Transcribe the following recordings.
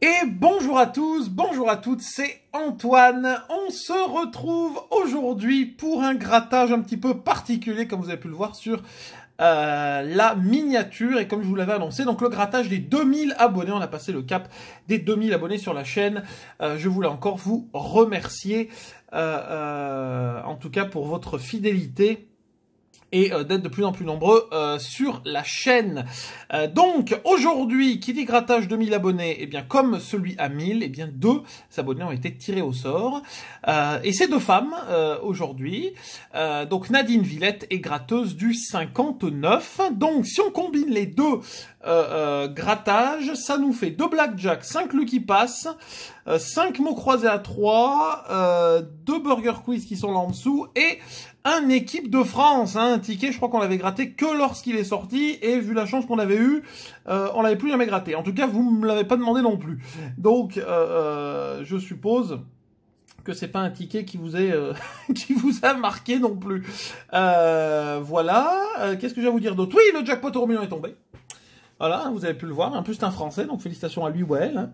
Et bonjour à tous, bonjour à toutes, c'est Antoine. On se retrouve aujourd'hui pour un grattage un petit peu particulier, comme vous avez pu le voir sur euh, la miniature. Et comme je vous l'avais annoncé, donc le grattage des 2000 abonnés, on a passé le cap des 2000 abonnés sur la chaîne. Euh, je voulais encore vous remercier, euh, en tout cas pour votre fidélité et euh, d'être de plus en plus nombreux euh, sur la chaîne. Euh, donc aujourd'hui, qui dit grattage de 1000 abonnés, eh bien comme celui à 1000, eh bien deux abonnés ont été tirés au sort. et c'est deux femmes aujourd'hui. donc Nadine Villette est gratteuse du 59. Donc si on combine les deux grattages, ça nous fait deux blackjack, 5 Lucky Pass, cinq mots croisés à 3, deux burger quiz qui sont là en dessous et un équipe de France. Hein. Un ticket, je crois qu'on l'avait gratté que lorsqu'il est sorti, et vu la chance qu'on avait eue, euh, on l'avait plus jamais gratté. En tout cas, vous me l'avez pas demandé non plus. Donc, euh, euh, je suppose que c'est pas un ticket qui vous est qui vous a marqué non plus. voilà. Qu'est-ce que j'ai à vous dire d'autre Oui, le jackpot au million est tombé. Voilà, vous avez pu le voir. En plus, c'est un Français, donc félicitations à lui ou elle. Hein.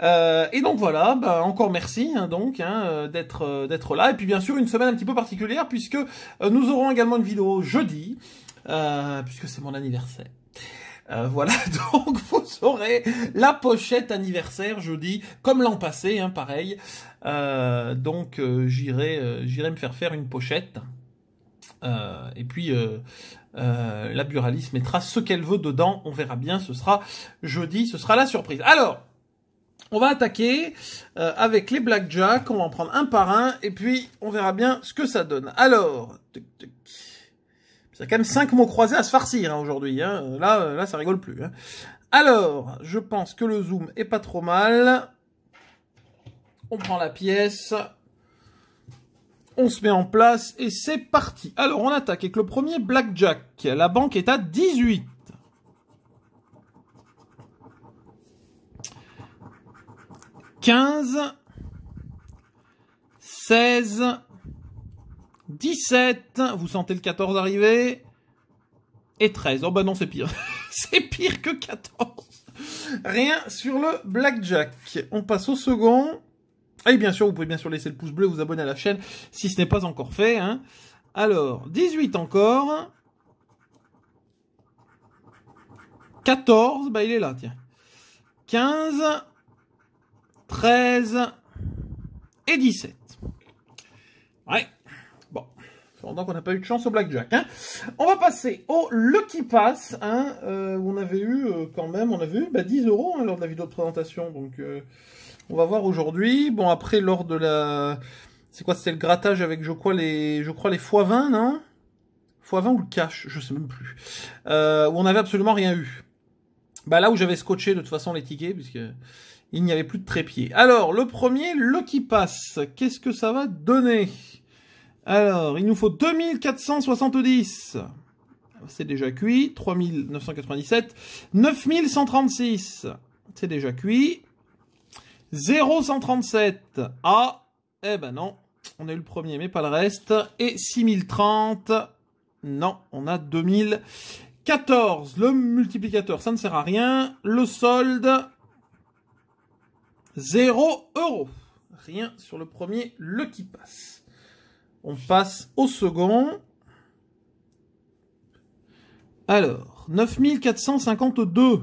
Euh, et donc voilà, bah, encore merci hein, donc hein, euh, d'être euh, d'être là. Et puis bien sûr, une semaine un petit peu particulière puisque nous aurons également une vidéo jeudi, puisque c'est mon anniversaire. voilà, donc vous aurez la pochette anniversaire jeudi, comme l'an passé, pareil. donc j'irai, j'irai me faire faire une pochette. et puis euh, la buraliste mettra ce qu'elle veut dedans. On verra bien. Ce sera jeudi. Ce sera la surprise. Alors, on va attaquer euh, avec les blackjack. On va en prendre un par un. Et puis, on verra bien ce que ça donne. Alors, ça c'est quand même cinq mots croisés à se farcir hein, aujourd'hui. Hein. Là, euh, là, ça rigole plus. Hein. Alors, je pense que le zoom est pas trop mal. On prend la pièce. On se met en place et c'est parti. Alors on attaque avec le premier Blackjack. La banque est à 18. « 15, 16, 17, vous sentez le 14 arriver, et 13. Oh bah non, c'est pire. c'est pire que 14. Rien sur le blackjack. On passe au second. Et bien sûr, vous pouvez bien sûr laisser le pouce bleu, vous abonner à la chaîne si ce n'est pas encore fait. Hein. Alors, 18 encore. 14, bah il est là, tiens. 15, 13 et 17. Ouais. Bon. Cependant qu'on n'a pas eu de chance au Blackjack. Hein. On va passer au Lucky Pass, hein, euh, où on avait eu euh, quand même, on avait eu 10 bah, euros hein, lors de la vidéo de présentation. Donc. Euh, on va voir aujourd'hui. Bon, après, lors de la... C'est quoi C'était le grattage avec, je crois, les, je crois, les x20, non x20 ou le cash Je sais même plus. Euh, où on n'avait absolument rien eu. Bah là où j'avais scotché de toute façon les tickets, puisque il n'y avait plus de trépied. Alors, le premier, le qui passe. Qu'est-ce que ça va donner Alors, il nous faut 2470. C'est déjà cuit. 3997. 9136. C'est déjà cuit. 0137. Ah, eh ben non, on a eu le premier, mais pas le reste. Et 6030. Non, on a 2014. Le multiplicateur, ça ne sert à rien. Le solde, 0 euros. Rien sur le premier, le qui passe. On passe au second. Alors, 9452.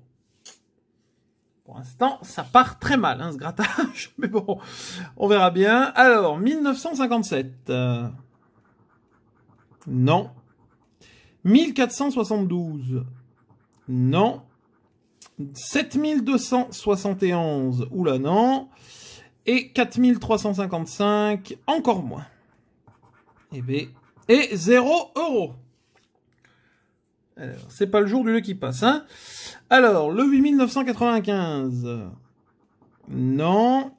Pour l'instant, ça part très mal, hein, ce grattage. Mais bon, on verra bien. Alors, 1957. Euh, non. 1472. Non. 7271. Oula, non. Et 4355. Encore moins. Eh ben, et B. Et 0 euros c'est pas le jour du lieu qui passe, hein Alors, le 8995. Non.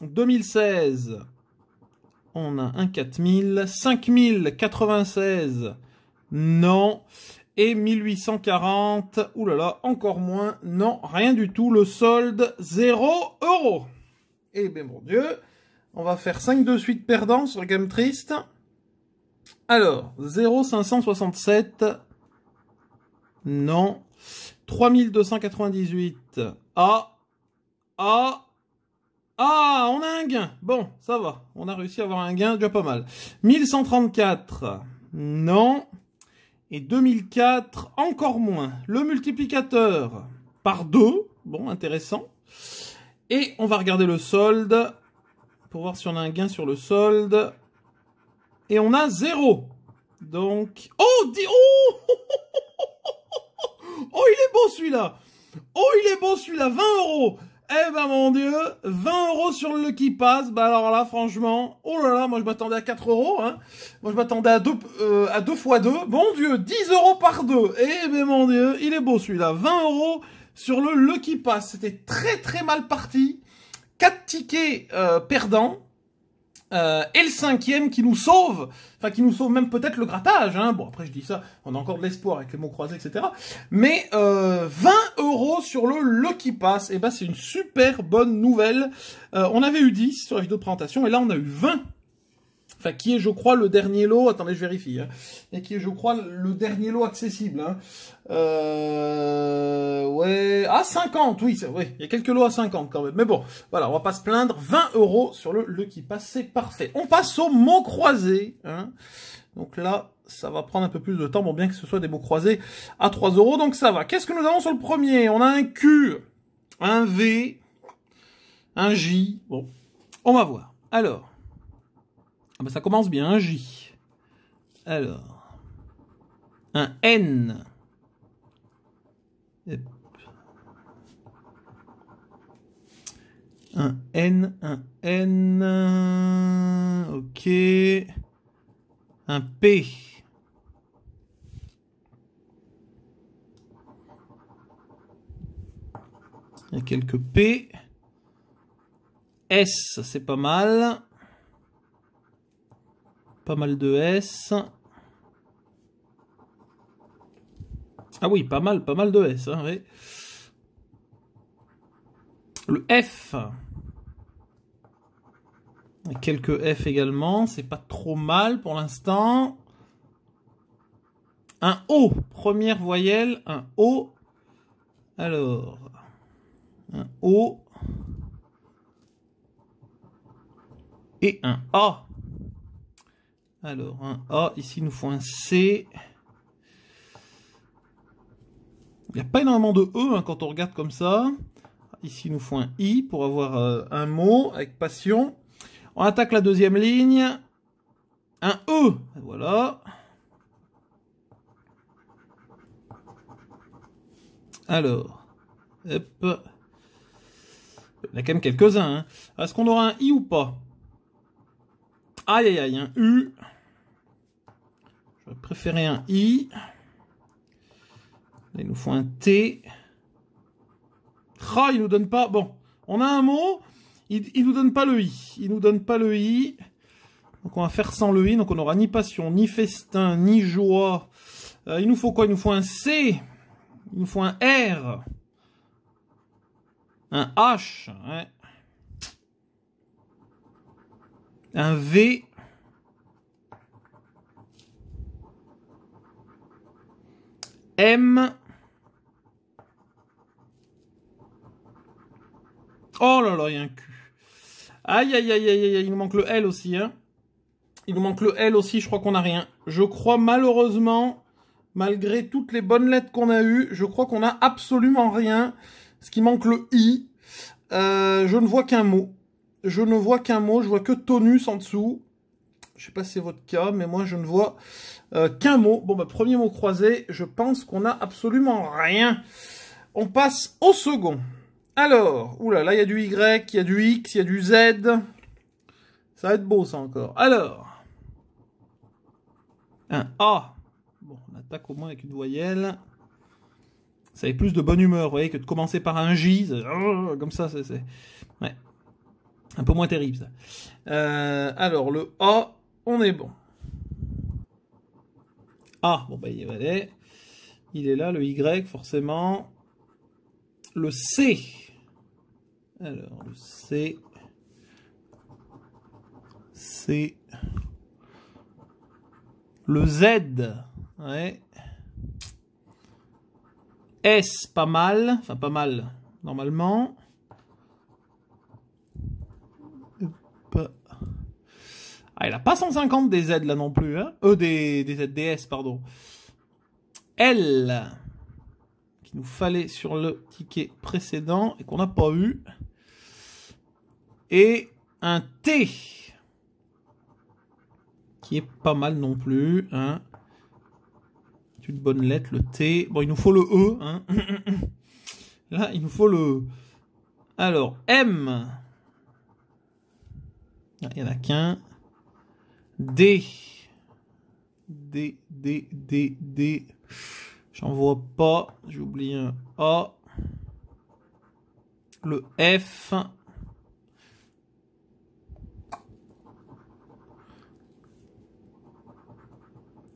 2016. On a un 4000. 5096. Non. Et 1840. Oulala, là là, encore moins. Non, rien du tout. Le solde, 0 euros. Eh bien, mon Dieu. On va faire 5 de suite perdants sur Game Triste. Alors, 0,567. Non. 3298. Ah. Ah. Ah, on a un gain. Bon, ça va. On a réussi à avoir un gain, déjà pas mal. 1134. Non. Et 2004, encore moins. Le multiplicateur par deux, Bon, intéressant. Et on va regarder le solde pour voir si on a un gain sur le solde. Et on a 0. Donc... Oh, oh, oh, oh, oh Oh, il est beau celui-là Oh, il est beau celui-là 20 euros Eh ben mon dieu 20 euros sur le qui passe Bah alors là, franchement... Oh là là, moi je m'attendais à 4 euros. Hein. Moi je m'attendais à 2 euh, à deux fois 2. Mon dieu 10 euros par 2 Eh ben mon dieu, il est beau celui-là 20 euros sur le le qui passe. C'était très très mal parti. 4 tickets euh, perdants. Euh, et le cinquième qui nous sauve, enfin qui nous sauve même peut-être le grattage. Hein. Bon après je dis ça, on a encore de l'espoir avec les mots croisés, etc. Mais euh, 20 euros sur le qui passe, et eh ben c'est une super bonne nouvelle. Euh, on avait eu 10 sur la vidéo de présentation et là on a eu 20 Enfin, qui est, je crois, le dernier lot. Attendez, je vérifie. Hein, et qui est, je crois, le dernier lot accessible. Hein. Euh, ouais, à 50, oui, oui, il y a quelques lots à 50 quand même. Mais bon, voilà, on va pas se plaindre. 20 euros sur le qui passe, c'est parfait. On passe aux mots croisés. Hein. Donc là, ça va prendre un peu plus de temps, bon bien que ce soit des mots croisés à 3 euros, donc ça va. Qu'est-ce que nous avons sur le premier On a un Q, un V, un J, bon, on va voir. Alors, ah bah, ça commence bien, un J. Alors, un N. Un N, un N. Ok. Un P. Il y a quelques P. S, c'est pas mal pas mal de S. Ah oui, pas mal, pas mal de S. Hein, Le F. Quelques F également, c'est pas trop mal pour l'instant. Un O, première voyelle, un O. Alors, un O et un A. Alors, un A, ici, il nous faut un C. Il n'y a pas énormément de E hein, quand on regarde comme ça. Ici, il nous faut un I pour avoir euh, un mot avec passion. On attaque la deuxième ligne. Un E, voilà. Alors, Il y en a quand même quelques-uns. Hein. Est-ce qu'on aura un I ou pas Aïe aïe aïe, un U. Je préféré un I. il nous faut un T. Ah, il nous donne pas. Bon, on a un mot. Il, il nous donne pas le I. Il nous donne pas le I. Donc on va faire sans le I. Donc on n'aura ni passion, ni festin, ni joie. Euh, il nous faut quoi Il nous faut un C. Il nous faut un R. Un H. Ouais. un V M Oh là là, il y a un Q. Aïe, aïe, aïe, aïe, aïe, il nous manque le L aussi, hein. Il nous manque le L aussi, je crois qu'on n'a rien. Je crois malheureusement, malgré toutes les bonnes lettres qu'on a eues, je crois qu'on n'a absolument rien. Ce qui manque le I, euh, je ne vois qu'un mot je ne vois qu'un mot, je vois que tonus en dessous. Je sais pas si c'est votre cas, mais moi je ne vois euh, qu'un mot. Bon, bah, premier mot croisé, je pense qu'on n'a absolument rien. On passe au second. Alors, oula, là il y a du Y, il y a du X, il y a du Z. Ça va être beau ça encore. Alors, un A. Bon, on attaque au moins avec une voyelle. Ça avait plus de bonne humeur, vous voyez, que de commencer par un J. Oh, comme ça, c'est... Ouais. Un peu moins terrible ça. Euh, alors le A, on est bon. Ah, bon ben il est, il est là, le Y forcément. Le C. Alors le C. C. Le Z. Ouais. S, pas mal. Enfin pas mal normalement. Ah, elle a pas 150 des Z là non plus, hein e des, des ZDS, pardon. L. Qui nous fallait sur le ticket précédent et qu'on n'a pas eu. Et un T, qui est pas mal non plus, hein une bonne lettre, le T. Bon, il nous faut le E. Hein. Là, il nous faut le. E. Alors, M. Ah, il n'y en a qu'un. D. D, D, D, D. J'en vois pas. J'oublie un A. Le F.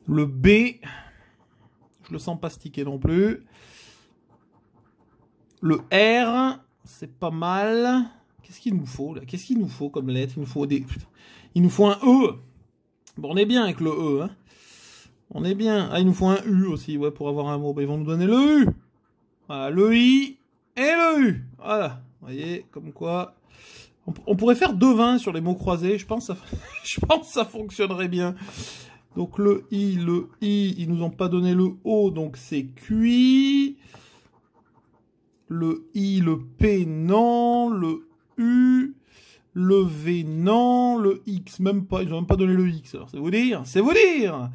Le B. Je le sens pas sticker non plus. Le R. C'est pas mal. Qu'est-ce qu'il nous faut là Qu'est-ce qu'il nous faut comme lettre Il nous faut des. Il nous faut un E. Bon, on est bien avec le E, hein. On est bien. Ah, il nous faut un U aussi, ouais, pour avoir un mot. Bah, ils vont nous donner le U. Voilà, le I et le U. Voilà. Vous voyez, comme quoi. On, pourrait faire deux sur les mots croisés. Je pense, je pense que ça fonctionnerait bien. Donc le I, le I, ils nous ont pas donné le O, donc c'est QI. Le I, le P, non. Le U. Le V, non. Le X, même pas. Ils n'ont même pas donné le X. Alors, c'est vous dire. C'est vous dire.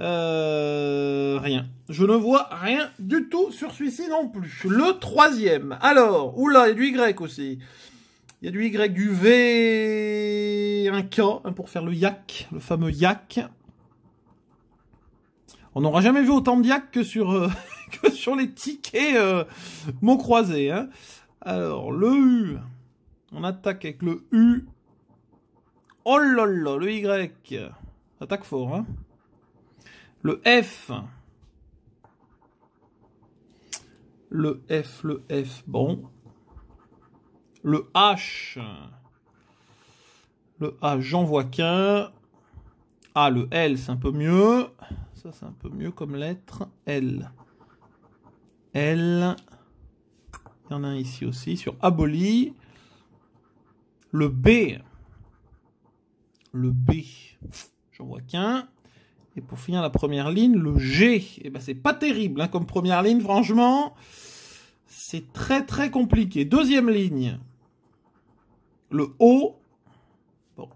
Euh, rien. Je ne vois rien du tout sur celui-ci non plus. Le troisième. Alors, oula, il y a du Y aussi. Il y a du Y, du V, un K hein, pour faire le yak, le fameux yak. On n'aura jamais vu autant de yak que sur, euh, sur les tickets euh, mots croisés. Hein. Alors, le U. On attaque avec le U. Oh là là, le Y. Attaque fort, hein. Le F. Le F, le F, bon. Le H. Le H, j'en vois qu'un. Ah, le L, c'est un peu mieux. Ça, c'est un peu mieux comme lettre. L. L. Il y en a un ici aussi, sur aboli. Le B. Le B. J'en vois qu'un. Et pour finir la première ligne, le G. Et eh ben c'est pas terrible hein, comme première ligne, franchement. C'est très très compliqué. Deuxième ligne. Le O. Bon.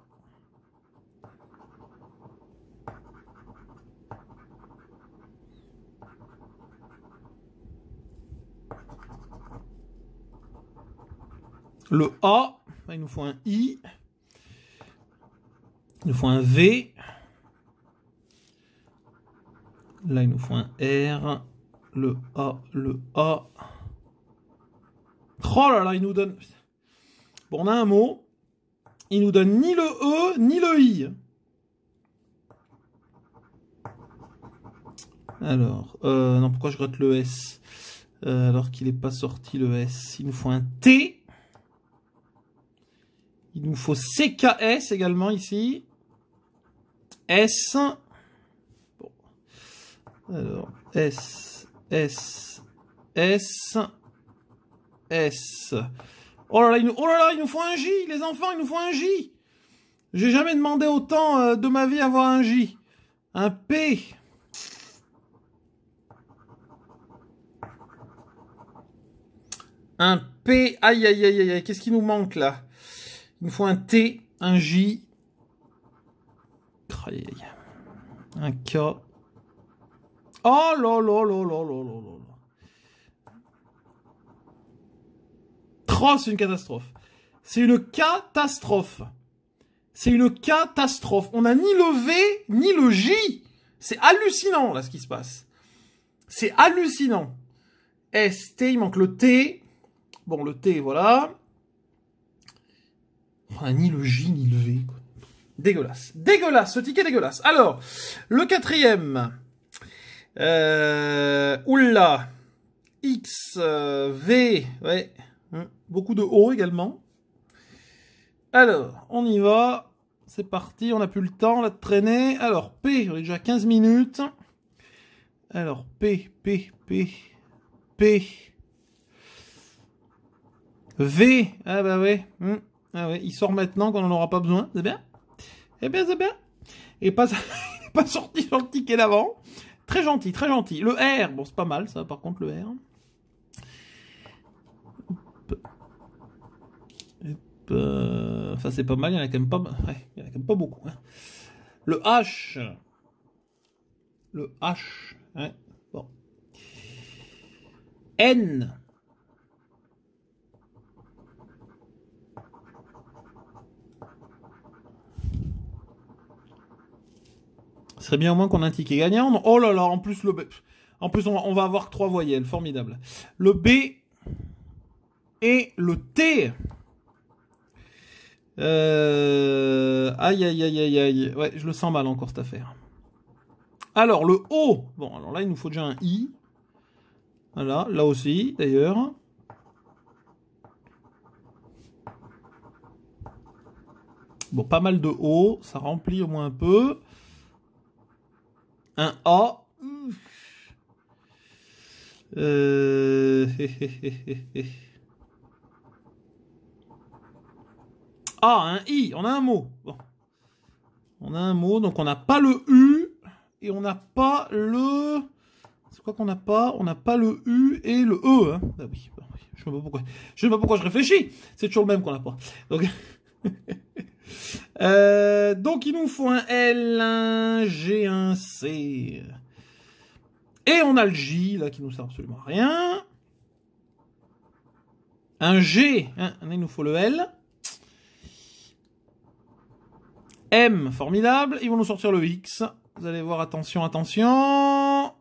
Le A il nous faut un I, il nous faut un V, là il nous faut un R, le A, le A. Oh là là, il nous donne... Bon, on a un mot, il nous donne ni le E, ni le I. Alors, euh, non, pourquoi je gratte le S euh, alors qu'il n'est pas sorti le S Il nous faut un T. Il nous faut CKS également ici. S. Bon. Alors, S, S, S, S. Oh, oh là là, il nous, faut un J, les enfants, il nous faut un J. J'ai jamais demandé autant euh, de ma vie avoir un J. Un P. Un P. Aïe, aïe, aïe, aïe, aïe. Qu'est-ce qui nous manque là il me faut un T, un J, un K. Oh là là là là là là là. Oh, c'est une catastrophe. C'est une catastrophe. C'est une catastrophe. On n'a ni le V, ni le J. C'est hallucinant, là, ce qui se passe. C'est hallucinant. S, T, il manque le T. Bon, le T, voilà ni le J, ni le V. Quoi. Dégueulasse. Dégueulasse, ce ticket dégueulasse. Alors, le quatrième. Euh, oula. X, euh, V. Ouais. Hein, beaucoup de O également. Alors, on y va. C'est parti, on n'a plus le temps là de traîner. Alors, P, on est déjà à 15 minutes. Alors, P, P, P, P. V. Ah bah ouais. Hein. Ah il sort maintenant quand on n'en aura pas besoin. C'est bien Eh bien, c'est bien. Et pas, pas sorti sur le ticket d'avant. Très gentil, très gentil. Le R, bon, c'est pas mal ça, par contre, le R. Euh, ça c'est pas mal, il y en a quand même pas, pas beaucoup. Hein. Le H, le H, N, Ce serait bien au moins qu'on ait un ticket gagnant. Oh là là, en plus le En plus, on, va avoir trois voyelles. Formidable. Le B et le T. Aïe, aïe, aïe, aïe, aïe. Ouais, je le sens mal encore cette affaire. Alors, le O. Bon, alors là, il nous faut déjà un I. Voilà, là aussi, d'ailleurs. Bon, pas mal de O. Ça remplit au moins un peu. Un A. Euh... Ah, un I, on a un mot. Bon. On a un mot, donc on n'a pas le U et on n'a pas le... C'est quoi qu'on n'a pas On n'a pas le U et le E. Hein. ah oui, je ne sais pas pourquoi. Je sais pas pourquoi je réfléchis. C'est toujours le même qu'on n'a pas. Donc... Euh, donc il nous faut un L, un G, un C. Et on a le J, là, qui nous sert absolument à rien. Un G, hein, il nous faut le L. M, formidable. Ils vont nous sortir le X. Vous allez voir, attention, attention.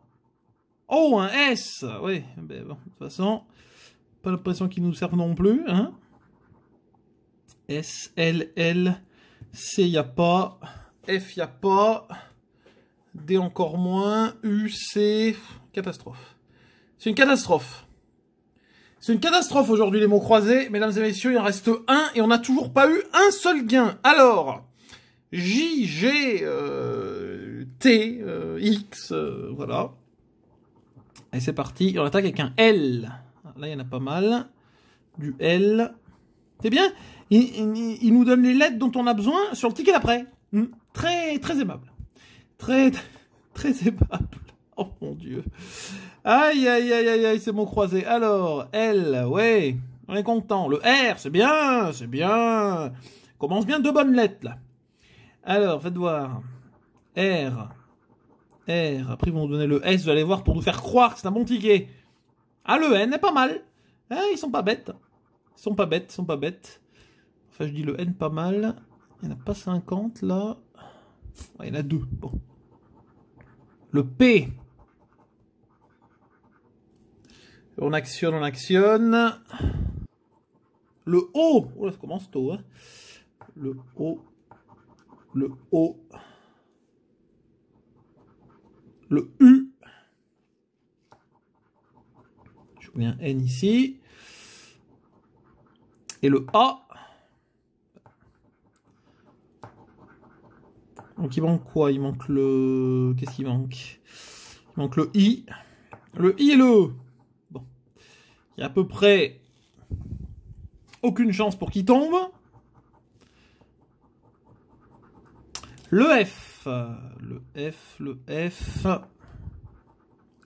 Oh, un S Oui, ben bon, de toute façon, pas l'impression qu'ils nous servent non plus. Hein S, L, L. C, il n'y a pas. F, il n'y a pas. D, encore moins. U, C. Catastrophe. C'est une catastrophe. C'est une catastrophe aujourd'hui, les mots croisés. Mesdames et messieurs, il en reste un et on n'a toujours pas eu un seul gain. Alors, J, G, euh, T, euh, X, euh, voilà. Et c'est parti. On attaque avec un L. Là, il y en a pas mal. Du L. C'est bien il, nous donne les lettres dont on a besoin sur le ticket d'après. Hmm. Très, très aimable. Très, très aimable. Oh mon dieu. Aïe, aïe, aïe, aïe, c'est mon croisé. Alors, L, ouais, on est content. Le R, c'est bien, c'est bien. Commence bien deux bonnes lettres, là. Alors, faites voir. R, R. Après, ils vont nous donner le S, vous allez voir, pour nous faire croire que c'est un bon ticket. Ah, le N est pas mal. Hein, ils sont pas bêtes. Sont pas bêtes, sont pas bêtes. Enfin, je dis le N pas mal. Il n'y en a pas 50 là. il y en a deux. Bon. Le P. On actionne, on actionne. Le O. Oh là, ça commence tôt. Hein. Le O. Le O. Le U. Je mets un N ici. Et le A. Donc il manque quoi Il manque le... Qu'est-ce qu'il manque Il manque le I. Le I et le e. Bon. Il y a à peu près aucune chance pour qu'il tombe. Le F. Le F, le F.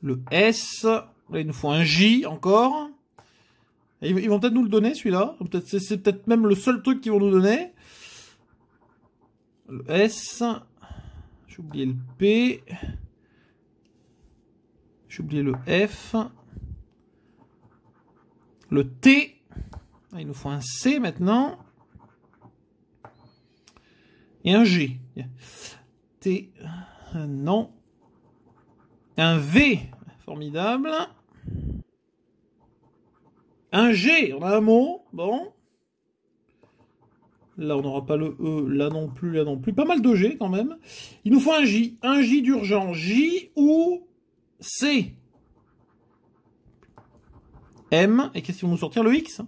Le S. Là, il nous faut un J encore. Ils vont peut-être nous le donner celui-là. C'est peut-être même le seul truc qu'ils vont nous donner. Le S. J'ai oublié le P. J'ai oublié le F. Le T. Ah, il nous faut un C maintenant. Et un G. T. Non. Un V. Formidable. Un G, on a un mot, bon. Là, on n'aura pas le E, là non plus, là non plus. Pas mal de G quand même. Il nous faut un J, un J d'urgence. J ou C M, et qu'est-ce qu'ils va nous sortir Le X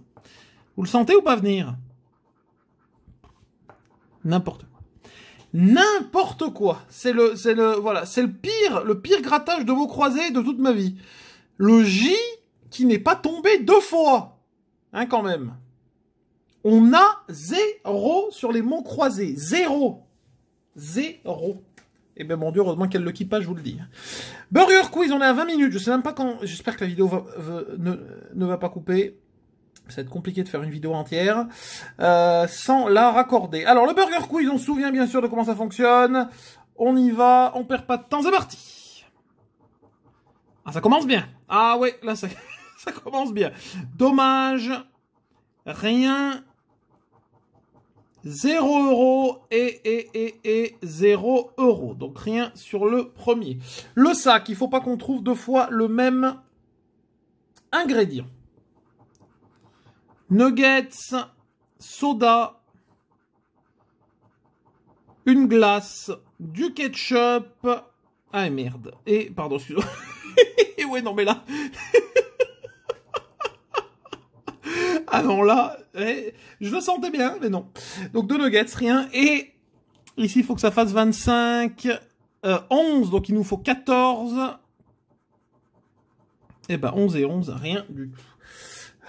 Vous le sentez ou pas venir N'importe quoi. N'importe quoi. C'est le, c'est le, voilà, c'est le pire, le pire grattage de vos croisés de toute ma vie. Le J qui n'est pas tombé deux fois. Hein, quand même. On a zéro sur les monts croisés. Zéro. Zéro. Eh ben mon dieu, heureusement qu'elle le quitte pas, je vous le dis. Burger quiz, on est à 20 minutes. Je sais même pas quand. J'espère que la vidéo ne, va pas couper. Ça va être compliqué de faire une vidéo entière euh, sans la raccorder. Alors le burger quiz, on se souvient bien sûr de comment ça fonctionne. On y va, on perd pas de temps, c'est parti. Ah ça commence bien. Ah ouais, là ça. Ça commence bien. Dommage. Rien. 0 euro. et, et, et, et 0 euros. Donc rien sur le premier. Le sac, il faut pas qu'on trouve deux fois le même ingrédient. Nuggets, soda, une glace, du ketchup. Ah merde. Et pardon, excusez-moi. ouais, non mais là. Ah non, là, eh, je le sentais bien, mais non. Donc deux nuggets, rien. Et ici, il faut que ça fasse 25, 11. Euh, Donc il nous faut 14. Eh ben 11 et 11, rien du tout.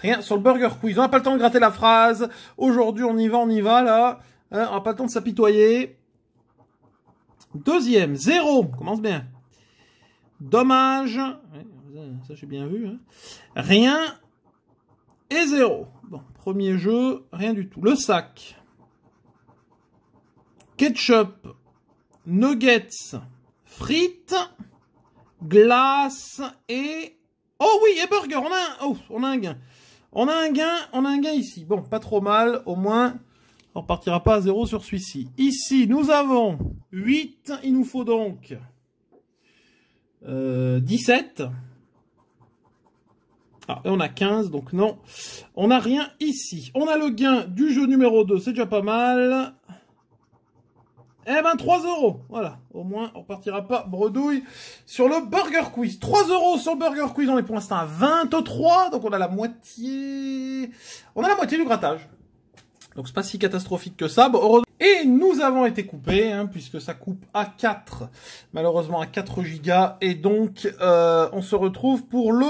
Rien sur le Burger Quiz. On n'a pas le temps de gratter la phrase. Aujourd'hui, on y va, on y va, là. Hein, on n'a pas le temps de s'apitoyer. Deuxième, 0. Commence bien. Dommage. Ça, j'ai bien vu. Hein. Rien et zéro premier jeu, rien du tout. Le sac. Ketchup. Nuggets. Frites. Glace et... Oh oui, et burger, on a un... Oh, on a un gain. On a un gain, on a un gain ici. Bon, pas trop mal, au moins, on repartira pas à zéro sur celui-ci. Ici, nous avons 8, il nous faut donc 17. Euh, ah, on a 15, donc non. On n'a rien ici. On a le gain du jeu numéro 2, c'est déjà pas mal. Eh ben 3 euros, voilà. Au moins, on partira pas bredouille sur le Burger Quiz. 3 euros sur le Burger Quiz, on est pour l'instant à 23, donc on a la moitié... On a la moitié du grattage. Donc c'est pas si catastrophique que ça. Et nous avons été coupés, hein, puisque ça coupe à 4, malheureusement à 4 gigas. Et donc euh, on se retrouve pour le,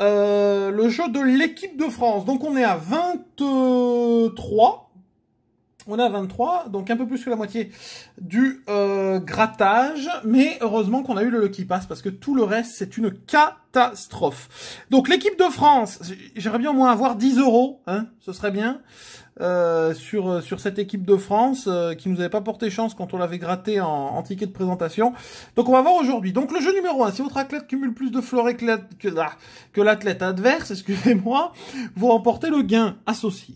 euh, le jeu de l'équipe de France. Donc on est à 23. On a 23, donc un peu plus que la moitié du euh, grattage, mais heureusement qu'on a eu le Lucky Pass, parce que tout le reste, c'est une catastrophe. Donc l'équipe de France, j'aimerais bien au moins avoir 10 euros, hein, ce serait bien, euh, sur, euh, sur cette équipe de France, qui nous avait pas porté chance quand on l'avait gratté en, ticket de présentation. Donc on va voir aujourd'hui. Donc le jeu numéro 1, si votre athlète cumule plus de que ah, que l'athlète adverse, excusez-moi, vous remportez le gain associé.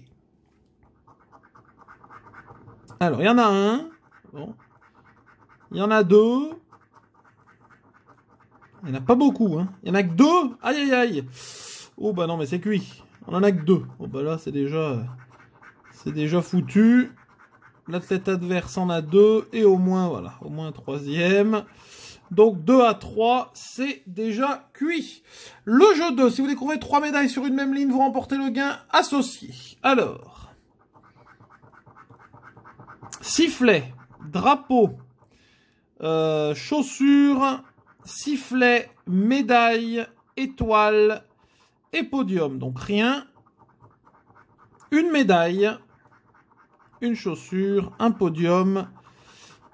Alors, il y en a un. Bon. Il y en a deux. Il n'y en a pas beaucoup, hein. Il y en a que deux. Aïe, aïe, aïe. Oh, bah non, mais c'est cuit. On en a que deux. Oh, bah là, c'est déjà, c'est déjà foutu. L'athlète adverse en a deux. Et au moins, voilà. Au moins troisième. Donc 2 à 3, c'est déjà cuit. Le jeu 2, si vous découvrez trois médailles sur une même ligne, vous remportez le gain associé. Alors, Sifflet, drapeau, euh, chaussures, sifflet, médaille, étoile et podium. Donc rien. Une médaille, une chaussure, un podium,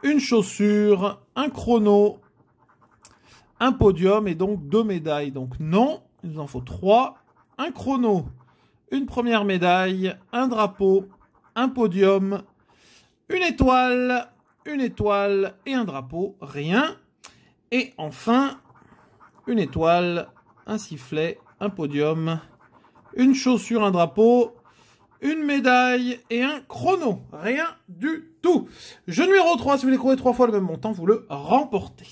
une chaussure, un chrono, un podium et donc deux médailles. Donc non, il nous en faut trois. Un chrono, une première médaille, un drapeau, un podium une étoile, une étoile et un drapeau, rien. Et enfin, une étoile, un sifflet, un podium, une chaussure, un drapeau, une médaille et un chrono. Rien du tout. Je numéro 3, si vous voulez trois fois le même montant, vous le remportez.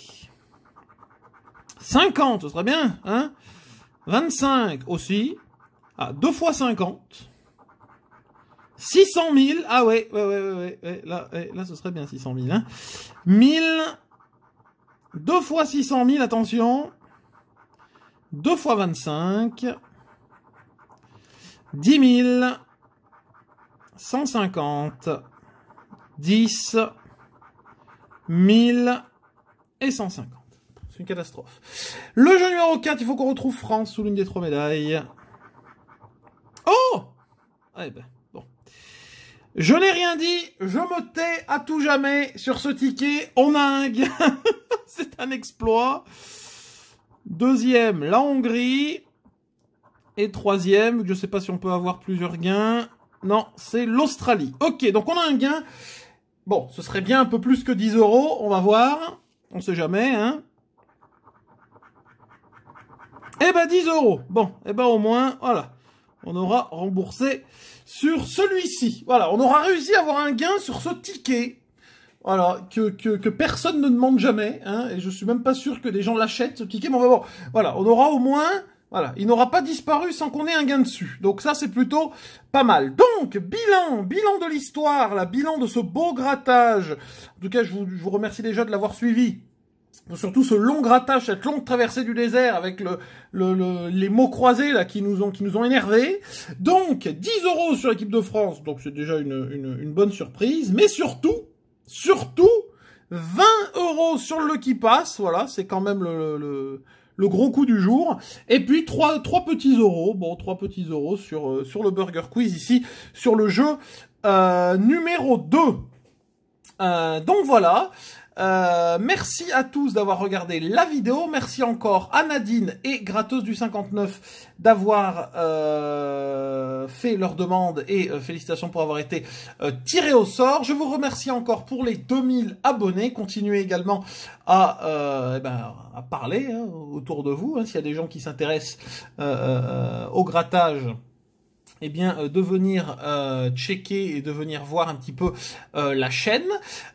50, ce serait bien, hein 25 aussi. Ah, deux fois 50. 600 000. Ah ouais, ouais, ouais, ouais, Là, là, ce serait bien 600 000. 1000. 2 fois 600 000, attention. 2 fois 25. 10 000. 150. 10. 1000 et 150. C'est une catastrophe. Le jeu numéro 4, il faut qu'on retrouve France sous l'une des trois médailles. Oh ah, Eh ben. Bon. Je n'ai rien dit, je me tais à tout jamais sur ce ticket, on a un gain, c'est un exploit. Deuxième, la Hongrie. Et troisième, je ne sais pas si on peut avoir plusieurs gains. Non, c'est l'Australie. Ok, donc on a un gain. Bon, ce serait bien un peu plus que 10 euros, on va voir. On ne sait jamais, hein. Eh ben 10 euros. Bon, eh ben au moins, voilà. On aura remboursé sur celui-ci. Voilà, on aura réussi à avoir un gain sur ce ticket. Voilà, que, que, que personne ne demande jamais, hein, et je suis même pas sûr que des gens l'achètent ce ticket, mais bon, Voilà, on aura au moins, voilà, il n'aura pas disparu sans qu'on ait un gain dessus. Donc ça, c'est plutôt pas mal. Donc, bilan, bilan de l'histoire, la bilan de ce beau grattage. En tout cas, je vous, je vous remercie déjà de l'avoir suivi surtout ce long grattage, cette longue traversée du désert avec le, les mots croisés là qui nous ont qui nous ont énervés. Donc 10 euros sur l'équipe de France, donc c'est déjà une, bonne surprise, mais surtout surtout 20 euros sur le qui passe, voilà, c'est quand même le, gros coup du jour. Et puis trois trois petits euros, bon trois petits euros sur euh, sur le Burger Quiz ici sur le jeu euh, numéro 2. Euh, donc voilà. Euh, merci à tous d'avoir regardé la vidéo. Merci encore à Nadine et Gratos du 59 d'avoir euh, fait leur demande et euh, félicitations pour avoir été tirés au sort. Je vous remercie encore pour les 2000 abonnés. Continuez également à, eh ben, à parler hein, autour de vous. Hein, s'il y a des gens qui s'intéressent au grattage eh bien, euh, de venir euh, checker et de venir voir un petit peu euh, la chaîne.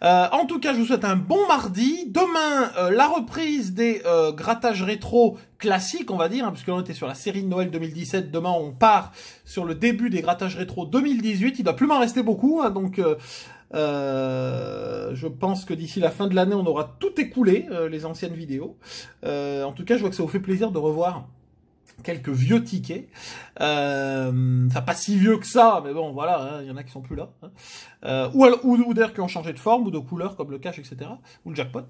en tout cas, je vous souhaite un bon mardi. Demain, la reprise des grattages rétro classiques, on va dire, hein, puisque on était sur la série de Noël 2017. Demain, on part sur le début des grattages rétro 2018. Il doit plus m'en rester beaucoup, hein, donc... je pense que d'ici la fin de l'année, on aura tout écoulé, les anciennes vidéos. en tout cas, je vois que ça vous fait plaisir de revoir quelques vieux tickets. Euh, enfin, pas si vieux que ça, mais bon, voilà, hein, il y en a qui sont plus là. Hein. Euh, ou, ou, ou d'ailleurs qui ont changé de forme ou de couleur, comme le cash, etc. Ou le jackpot.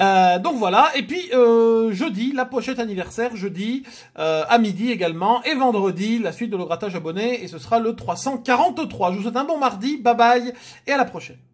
Euh, donc voilà. Et puis euh, jeudi, la pochette anniversaire, jeudi à midi également, et vendredi, la suite de le grattage abonné, et ce sera le 343. Je vous souhaite un bon mardi, bye bye, et à la prochaine.